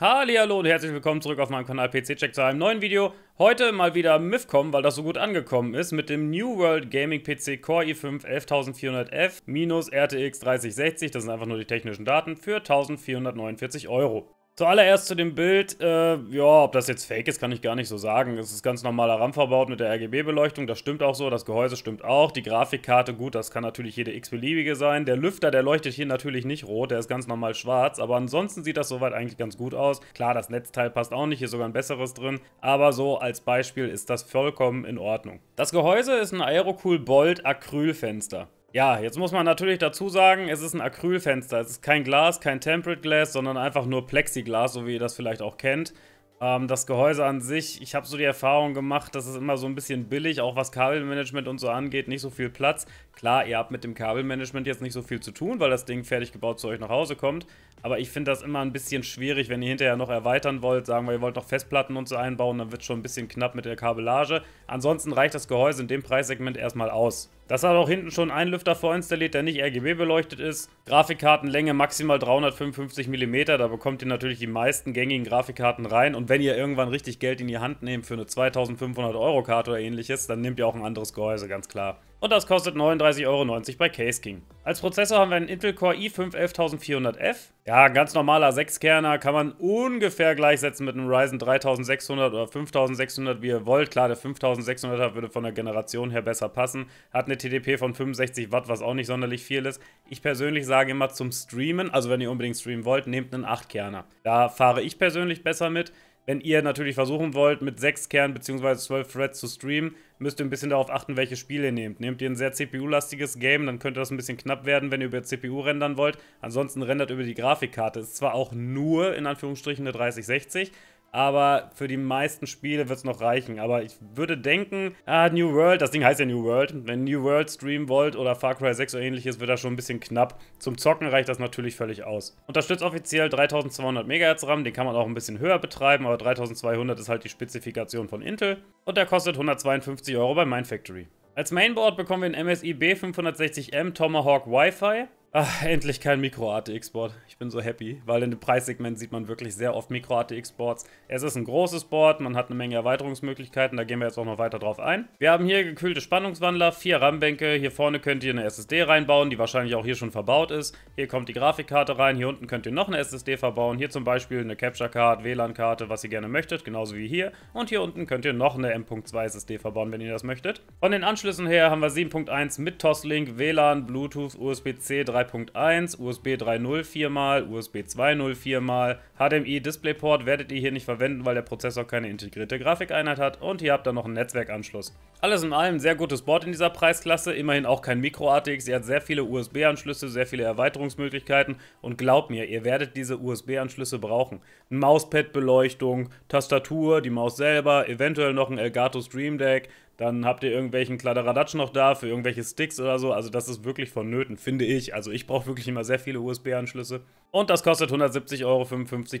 Hallo und herzlich willkommen zurück auf meinem Kanal PC Check zu einem neuen Video. Heute mal wieder MIFCOM, weil das so gut angekommen ist, mit dem New World Gaming PC Core i5 11400F minus RTX 3060, das sind einfach nur die technischen Daten, für 1449 Euro. Zuallererst zu dem Bild, äh, ja, ob das jetzt fake ist, kann ich gar nicht so sagen. Es ist ganz normaler RAM verbaut mit der RGB-Beleuchtung, das stimmt auch so, das Gehäuse stimmt auch, die Grafikkarte, gut, das kann natürlich jede x-beliebige sein. Der Lüfter, der leuchtet hier natürlich nicht rot, der ist ganz normal schwarz, aber ansonsten sieht das soweit eigentlich ganz gut aus. Klar, das Netzteil passt auch nicht, hier ist sogar ein besseres drin, aber so als Beispiel ist das vollkommen in Ordnung. Das Gehäuse ist ein Aerocool Bolt Acrylfenster. Ja, jetzt muss man natürlich dazu sagen, es ist ein Acrylfenster. Es ist kein Glas, kein Tempered Glass, sondern einfach nur Plexiglas, so wie ihr das vielleicht auch kennt. Ähm, das Gehäuse an sich, ich habe so die Erfahrung gemacht, dass es immer so ein bisschen billig, auch was Kabelmanagement und so angeht, nicht so viel Platz. Klar, ihr habt mit dem Kabelmanagement jetzt nicht so viel zu tun, weil das Ding fertig gebaut zu euch nach Hause kommt. Aber ich finde das immer ein bisschen schwierig, wenn ihr hinterher noch erweitern wollt, sagen wir, ihr wollt noch Festplatten und so einbauen, dann wird es schon ein bisschen knapp mit der Kabellage. Ansonsten reicht das Gehäuse in dem Preissegment erstmal aus. Das hat auch hinten schon einen Lüfter vorinstalliert, der nicht RGB beleuchtet ist. Grafikkartenlänge maximal 355 mm, da bekommt ihr natürlich die meisten gängigen Grafikkarten rein. Und wenn ihr irgendwann richtig Geld in die Hand nehmt für eine 2500 Euro Karte oder ähnliches, dann nehmt ihr auch ein anderes Gehäuse, ganz klar. Und das kostet 39,90 Euro bei Case King. Als Prozessor haben wir einen Intel Core i5 11400F. Ja, ein ganz normaler 6-Kerner, kann man ungefähr gleichsetzen mit einem Ryzen 3600 oder 5600, wie ihr wollt. Klar, der 5600er würde von der Generation her besser passen. Hat eine TDP von 65 Watt, was auch nicht sonderlich viel ist. Ich persönlich sage immer zum Streamen, also wenn ihr unbedingt streamen wollt, nehmt einen 8-Kerner. Da fahre ich persönlich besser mit. Wenn ihr natürlich versuchen wollt, mit sechs Kernen bzw. zwölf Threads zu streamen, müsst ihr ein bisschen darauf achten, welche Spiele ihr nehmt. Nehmt ihr ein sehr CPU-lastiges Game, dann könnte das ein bisschen knapp werden, wenn ihr über CPU rendern wollt. Ansonsten rendert über die Grafikkarte. Ist zwar auch nur in Anführungsstrichen eine 3060, aber für die meisten Spiele wird es noch reichen. Aber ich würde denken, ah, New World, das Ding heißt ja New World. Wenn New World streamen wollt oder Far Cry 6 oder ähnliches, wird das schon ein bisschen knapp. Zum Zocken reicht das natürlich völlig aus. Unterstützt offiziell 3200 MHz RAM, den kann man auch ein bisschen höher betreiben, aber 3200 ist halt die Spezifikation von Intel. Und der kostet 152 Euro bei Mindfactory. Als Mainboard bekommen wir ein MSI B560M Tomahawk Wi-Fi. Ach, endlich kein Micro-ATX-Board. Ich bin so happy, weil in dem Preissegment sieht man wirklich sehr oft Micro-ATX-Boards. Es ist ein großes Board, man hat eine Menge Erweiterungsmöglichkeiten, da gehen wir jetzt auch noch weiter drauf ein. Wir haben hier gekühlte Spannungswandler, vier RAM-Bänke, hier vorne könnt ihr eine SSD reinbauen, die wahrscheinlich auch hier schon verbaut ist. Hier kommt die Grafikkarte rein, hier unten könnt ihr noch eine SSD verbauen, hier zum Beispiel eine Capture-Card, WLAN-Karte, was ihr gerne möchtet, genauso wie hier. Und hier unten könnt ihr noch eine M.2 SSD verbauen, wenn ihr das möchtet. Von den Anschlüssen her haben wir 7.1 mit Toslink, WLAN, Bluetooth, USB-C, 3 3.1, USB 3.0 viermal, USB 2.0 viermal, HDMI Displayport werdet ihr hier nicht verwenden, weil der Prozessor keine integrierte Grafikeinheit hat und hier habt ihr noch einen Netzwerkanschluss. Alles in allem sehr gutes Board in dieser Preisklasse, immerhin auch kein Micro ATX, ihr habt sehr viele USB-Anschlüsse, sehr viele Erweiterungsmöglichkeiten und glaubt mir, ihr werdet diese USB-Anschlüsse brauchen. Mauspad-Beleuchtung, Tastatur, die Maus selber, eventuell noch ein Elgato Stream Deck, dann habt ihr irgendwelchen Kladderadatsch noch da für irgendwelche Sticks oder so. Also das ist wirklich vonnöten, finde ich. Also ich brauche wirklich immer sehr viele USB-Anschlüsse. Und das kostet 170,55 Euro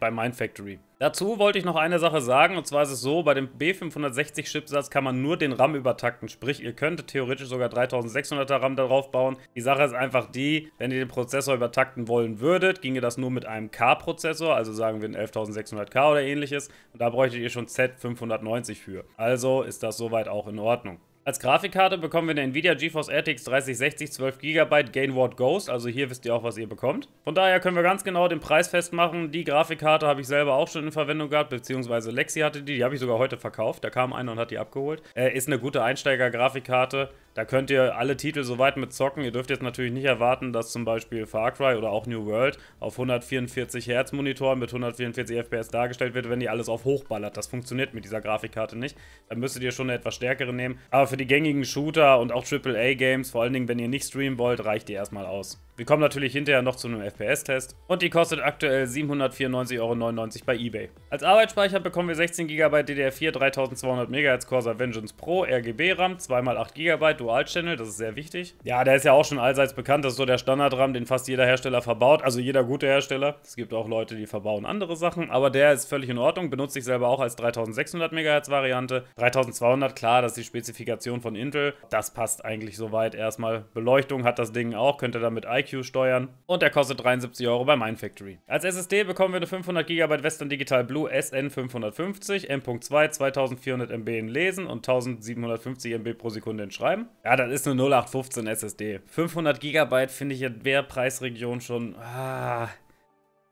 bei Mindfactory. Dazu wollte ich noch eine Sache sagen. Und zwar ist es so, bei dem B560-Chipsatz kann man nur den RAM übertakten. Sprich, ihr könntet theoretisch sogar 3600er RAM darauf bauen. Die Sache ist einfach die, wenn ihr den Prozessor übertakten wollen würdet, ginge das nur mit einem K-Prozessor. Also sagen wir einen 11600K oder ähnliches. Und da bräuchtet ihr schon Z590 für. Also ist das soweit auch in Ordnung. Ordnung. Als Grafikkarte bekommen wir eine Nvidia GeForce RTX 3060 12 GB Gainward Ghost, also hier wisst ihr auch, was ihr bekommt. Von daher können wir ganz genau den Preis festmachen. Die Grafikkarte habe ich selber auch schon in Verwendung gehabt, beziehungsweise Lexi hatte die, die habe ich sogar heute verkauft, da kam einer und hat die abgeholt. Äh, ist eine gute Einsteiger-Grafikkarte, da könnt ihr alle Titel soweit mit zocken. Ihr dürft jetzt natürlich nicht erwarten, dass zum Beispiel Far Cry oder auch New World auf 144 Hertz Monitoren mit 144 FPS dargestellt wird, wenn ihr alles auf hochballert. Das funktioniert mit dieser Grafikkarte nicht. Dann müsstet ihr schon eine etwas stärkere nehmen. Aber für die gängigen Shooter und auch AAA-Games, vor allen Dingen, wenn ihr nicht streamen wollt, reicht die erstmal aus. Wir kommen natürlich hinterher noch zu einem FPS-Test. Und die kostet aktuell 794,99 Euro bei eBay. Als Arbeitsspeicher bekommen wir 16 GB DDR4, 3200 MHz Corsa Vengeance Pro, RGB-RAM, 2x8 GB, Dual-Channel, das ist sehr wichtig. Ja, der ist ja auch schon allseits bekannt, das ist so der Standard-RAM, den fast jeder Hersteller verbaut, also jeder gute Hersteller. Es gibt auch Leute, die verbauen andere Sachen, aber der ist völlig in Ordnung, benutze ich selber auch als 3600 MHz Variante. 3200, klar, das ist die Spezifikation von Intel, das passt eigentlich soweit erstmal. Beleuchtung hat das Ding auch, könnt ihr damit mit IQ steuern und der kostet 73 Euro bei Mindfactory. Als SSD bekommen wir eine 500 GB Western Digital Blue SN550, M.2, 2400 MB in Lesen und 1750 MB pro Sekunde in Schreiben. Ja, das ist eine 0815 SSD. 500 GB finde ich in der Preisregion schon... Ah,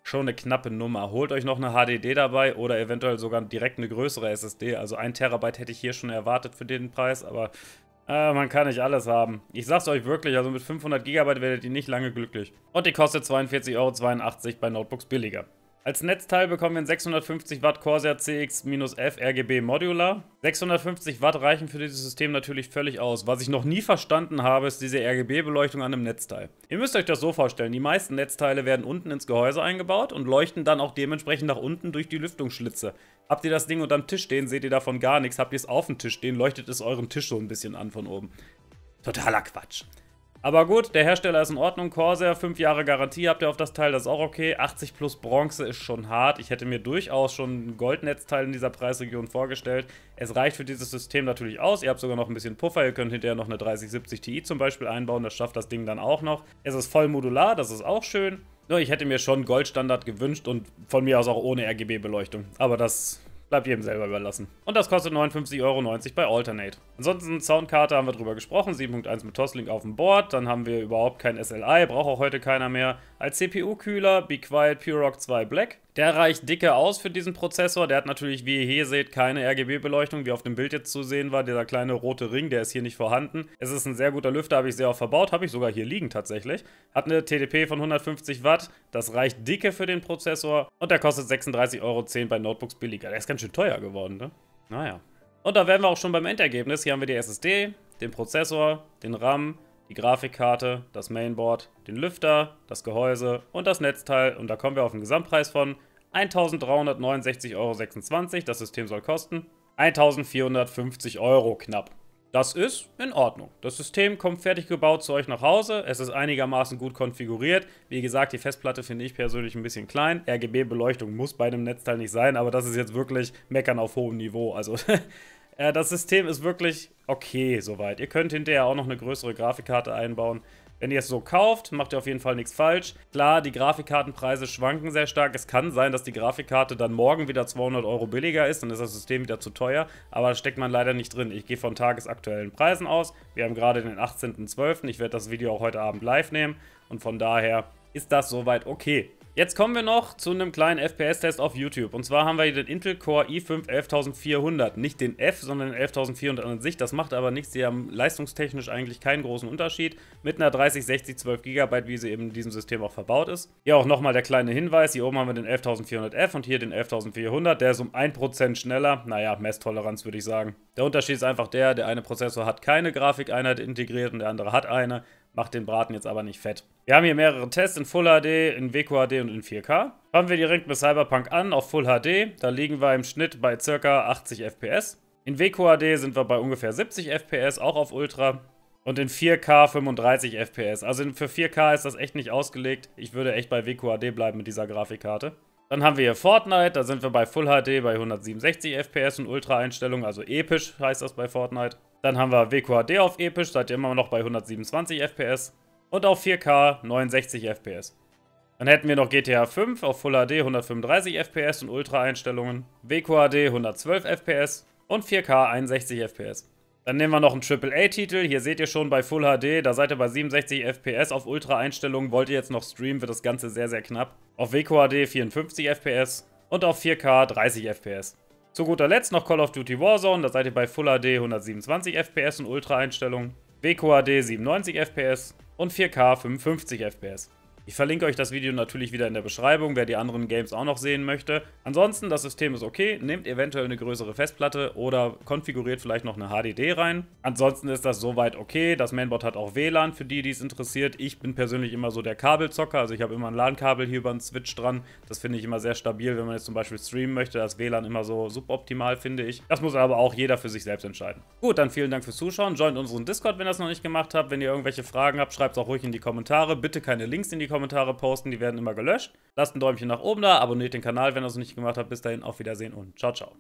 schon eine knappe Nummer. Holt euch noch eine HDD dabei oder eventuell sogar direkt eine größere SSD. Also 1 Terabyte hätte ich hier schon erwartet für den Preis, aber äh, man kann nicht alles haben. Ich sag's euch wirklich, also mit 500 GB werdet ihr nicht lange glücklich. Und die kostet 42,82 Euro bei Notebooks billiger. Als Netzteil bekommen wir einen 650 Watt Corsair CX-F RGB Modular. 650 Watt reichen für dieses System natürlich völlig aus. Was ich noch nie verstanden habe, ist diese RGB-Beleuchtung an einem Netzteil. Ihr müsst euch das so vorstellen, die meisten Netzteile werden unten ins Gehäuse eingebaut und leuchten dann auch dementsprechend nach unten durch die Lüftungsschlitze. Habt ihr das Ding unterm Tisch stehen, seht ihr davon gar nichts. Habt ihr es auf dem Tisch stehen, leuchtet es eurem Tisch so ein bisschen an von oben. Totaler Quatsch. Aber gut, der Hersteller ist in Ordnung. Corsair, 5 Jahre Garantie habt ihr auf das Teil, das ist auch okay. 80 plus Bronze ist schon hart. Ich hätte mir durchaus schon ein Goldnetzteil in dieser Preisregion vorgestellt. Es reicht für dieses System natürlich aus. Ihr habt sogar noch ein bisschen Puffer. Ihr könnt hinterher noch eine 3070 Ti zum Beispiel einbauen. Das schafft das Ding dann auch noch. Es ist voll modular, das ist auch schön. Nur ich hätte mir schon Goldstandard gewünscht und von mir aus auch ohne RGB-Beleuchtung. Aber das Bleibt jedem selber überlassen. Und das kostet 59,90 Euro bei Alternate. Ansonsten Soundkarte haben wir drüber gesprochen, 7.1 mit Toslink auf dem Board. Dann haben wir überhaupt kein SLI, braucht auch heute keiner mehr. Als CPU-Kühler Be Quiet PureRock 2 Black. Der reicht dicke aus für diesen Prozessor. Der hat natürlich, wie ihr hier seht, keine RGB-Beleuchtung, wie auf dem Bild jetzt zu sehen war. Dieser kleine rote Ring, der ist hier nicht vorhanden. Es ist ein sehr guter Lüfter, habe ich sehr oft verbaut, habe ich sogar hier liegen tatsächlich. Hat eine TDP von 150 Watt, das reicht dicke für den Prozessor und der kostet 36,10 Euro bei Notebooks billiger. Der ist ganz schön teuer geworden, ne? Naja. Und da wären wir auch schon beim Endergebnis. Hier haben wir die SSD, den Prozessor, den RAM, die Grafikkarte, das Mainboard, den Lüfter, das Gehäuse und das Netzteil und da kommen wir auf einen Gesamtpreis von 1369,26 Euro. Das System soll kosten 1450 Euro knapp. Das ist in Ordnung. Das System kommt fertig gebaut zu euch nach Hause. Es ist einigermaßen gut konfiguriert. Wie gesagt, die Festplatte finde ich persönlich ein bisschen klein. RGB-Beleuchtung muss bei einem Netzteil nicht sein, aber das ist jetzt wirklich Meckern auf hohem Niveau. Also Äh, das System ist wirklich okay soweit. Ihr könnt hinterher auch noch eine größere Grafikkarte einbauen. Wenn ihr es so kauft, macht ihr auf jeden Fall nichts falsch. Klar, die Grafikkartenpreise schwanken sehr stark. Es kann sein, dass die Grafikkarte dann morgen wieder 200 Euro billiger ist, dann ist das System wieder zu teuer. Aber da steckt man leider nicht drin. Ich gehe von tagesaktuellen Preisen aus. Wir haben gerade den 18.12. Ich werde das Video auch heute Abend live nehmen. Und von daher ist das soweit okay. Jetzt kommen wir noch zu einem kleinen FPS-Test auf YouTube. Und zwar haben wir hier den Intel Core i5 11400. Nicht den F, sondern den 11400 an sich. Das macht aber nichts. Sie haben leistungstechnisch eigentlich keinen großen Unterschied. Mit einer 3060 12 GB, wie sie eben in diesem System auch verbaut ist. Hier auch nochmal der kleine Hinweis. Hier oben haben wir den 11400F und hier den 11400. Der ist um 1% schneller. Naja, Messtoleranz würde ich sagen. Der Unterschied ist einfach der, der eine Prozessor hat keine Grafikeinheit integriert und der andere hat eine. Macht den Braten jetzt aber nicht fett. Wir haben hier mehrere Tests in Full HD, in WQHD und in 4K. Fangen wir direkt mit Cyberpunk an auf Full HD. Da liegen wir im Schnitt bei ca. 80 FPS. In WQHD sind wir bei ungefähr 70 FPS, auch auf Ultra. Und in 4K 35 FPS. Also für 4K ist das echt nicht ausgelegt. Ich würde echt bei WQHD bleiben mit dieser Grafikkarte. Dann haben wir hier Fortnite, da sind wir bei Full HD bei 167 FPS und Ultra-Einstellung, also episch heißt das bei Fortnite. Dann haben wir WQHD auf episch, seid ihr immer noch bei 127 FPS. Und auf 4K 69 FPS. Dann hätten wir noch GTA 5 auf Full HD 135 FPS und Ultra-Einstellungen, WQHD 112 FPS und 4K 61 FPS. Dann nehmen wir noch einen AAA-Titel. Hier seht ihr schon bei Full HD, da seid ihr bei 67 FPS. Auf Ultra-Einstellungen wollt ihr jetzt noch streamen, wird das Ganze sehr, sehr knapp. Auf WQHD 54 FPS und auf 4K 30 FPS. Zu guter Letzt noch Call of Duty Warzone, da seid ihr bei Full HD 127 FPS und Ultra-Einstellungen, WQHD 97 FPS und 4K 55 FPS. Ich verlinke euch das Video natürlich wieder in der Beschreibung, wer die anderen Games auch noch sehen möchte. Ansonsten, das System ist okay, nehmt eventuell eine größere Festplatte oder konfiguriert vielleicht noch eine HDD rein. Ansonsten ist das soweit okay, das Mainboard hat auch WLAN für die, die es interessiert. Ich bin persönlich immer so der Kabelzocker, also ich habe immer ein LAN-Kabel hier über den Switch dran. Das finde ich immer sehr stabil, wenn man jetzt zum Beispiel streamen möchte, das WLAN immer so suboptimal, finde ich. Das muss aber auch jeder für sich selbst entscheiden. Gut, dann vielen Dank fürs Zuschauen, joint unseren Discord, wenn ihr das noch nicht gemacht habt. Wenn ihr irgendwelche Fragen habt, schreibt es auch ruhig in die Kommentare. Bitte keine Links in die Kommentare posten, die werden immer gelöscht. Lasst ein Däumchen nach oben da, abonniert den Kanal, wenn ihr es noch nicht gemacht habt. Bis dahin, auf Wiedersehen und ciao, ciao.